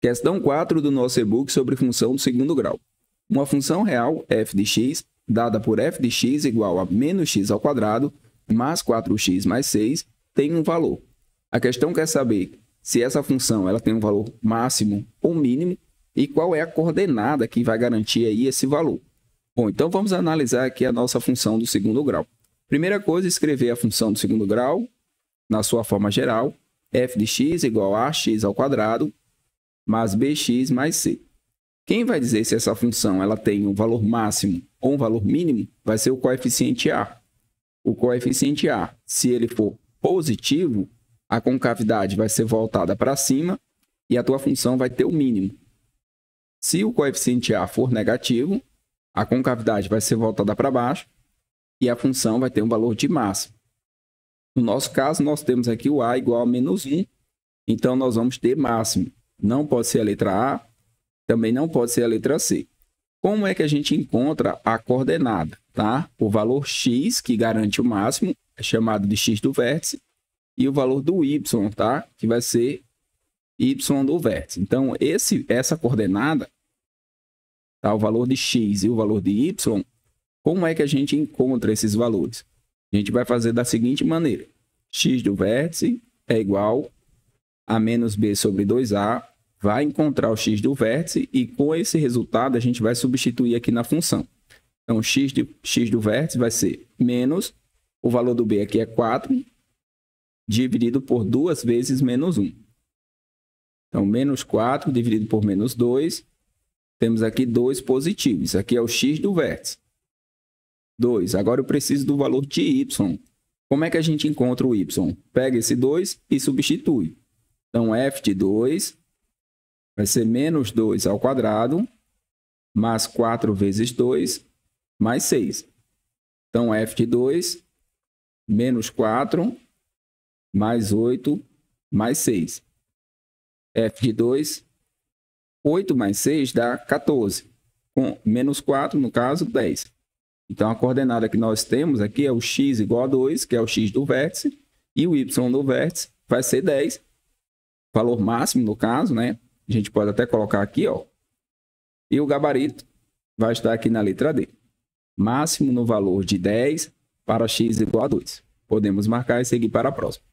Questão 4 do nosso e-book sobre função do segundo grau. Uma função real, f de x, dada por f de x igual a menos x ao quadrado, mais 4x mais 6, tem um valor. A questão quer saber se essa função ela tem um valor máximo ou mínimo e qual é a coordenada que vai garantir aí esse valor. Bom, então vamos analisar aqui a nossa função do segundo grau. Primeira coisa, escrever a função do segundo grau na sua forma geral, f de x igual a x ao quadrado mas bx mais c. Quem vai dizer se essa função ela tem um valor máximo ou um valor mínimo vai ser o coeficiente A. O coeficiente A, se ele for positivo, a concavidade vai ser voltada para cima e a tua função vai ter o mínimo. Se o coeficiente A for negativo, a concavidade vai ser voltada para baixo e a função vai ter um valor de máximo. No nosso caso, nós temos aqui o A igual a menos 1, então nós vamos ter máximo não pode ser a letra A, também não pode ser a letra C. Como é que a gente encontra a coordenada? Tá? O valor x, que garante o máximo, é chamado de x do vértice, e o valor do y, tá? que vai ser y do vértice. Então, esse, essa coordenada, tá? o valor de x e o valor de y, como é que a gente encontra esses valores? A gente vai fazer da seguinte maneira. x do vértice é igual a menos b sobre 2a, vai encontrar o x do vértice e com esse resultado a gente vai substituir aqui na função. Então, x, de, x do vértice vai ser menos, o valor do b aqui é 4, dividido por 2 vezes menos 1. Então, menos 4 dividido por menos 2, temos aqui 2 positivos. Aqui é o x do vértice. 2. Agora eu preciso do valor de y. Como é que a gente encontra o y? Pega esse 2 e substitui. Então, f de 2 vai ser menos 2 ao quadrado, mais 4 vezes 2, mais 6. Então, f de 2, menos 4, mais 8, mais 6. f de 2, 8 mais 6 dá 14. Com menos 4, no caso, 10. Então, a coordenada que nós temos aqui é o x igual a 2, que é o x do vértice, e o y do vértice vai ser 10, valor máximo no caso, né? A gente pode até colocar aqui, ó. E o gabarito vai estar aqui na letra D. Máximo no valor de 10 para x igual a 2. Podemos marcar e seguir para a próxima.